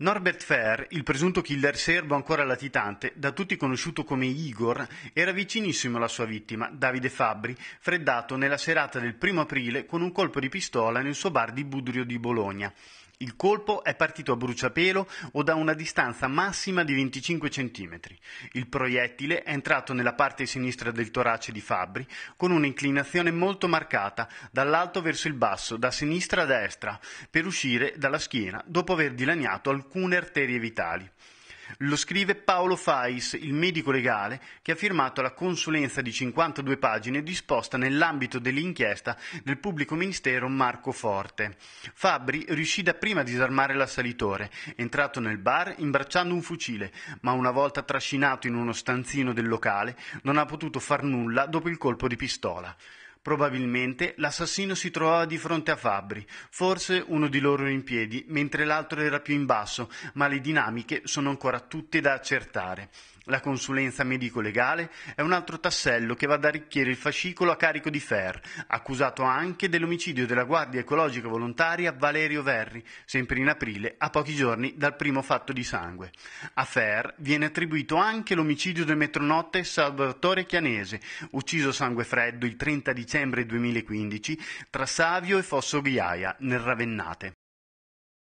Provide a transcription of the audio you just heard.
Norbert Fair, il presunto killer serbo ancora latitante, da tutti conosciuto come Igor, era vicinissimo alla sua vittima, Davide Fabbri, freddato nella serata del primo aprile con un colpo di pistola nel suo bar di Budrio di Bologna. Il colpo è partito a bruciapelo o da una distanza massima di 25 cm. Il proiettile è entrato nella parte sinistra del torace di Fabri con un'inclinazione molto marcata dall'alto verso il basso, da sinistra a destra, per uscire dalla schiena dopo aver dilaniato alcune arterie vitali. Lo scrive Paolo Fais, il medico legale, che ha firmato la consulenza di 52 pagine disposta nell'ambito dell'inchiesta del pubblico ministero Marco Forte. Fabri riuscì dapprima a disarmare l'assalitore, entrato nel bar imbracciando un fucile, ma una volta trascinato in uno stanzino del locale non ha potuto far nulla dopo il colpo di pistola. Probabilmente l'assassino si trovava di fronte a Fabbri, forse uno di loro in piedi, mentre l'altro era più in basso, ma le dinamiche sono ancora tutte da accertare. La consulenza medico-legale è un altro tassello che va ad arricchire il fascicolo a carico di Fer, accusato anche dell'omicidio della Guardia Ecologica Volontaria Valerio Verri, sempre in aprile, a pochi giorni dal primo fatto di sangue. A Fer viene attribuito anche l'omicidio del metronotte Salvatore Chianese, ucciso a sangue freddo il 30 dicembre dicembre 2015 tra Savio e Fosso Ghiaia, nel Ravennate.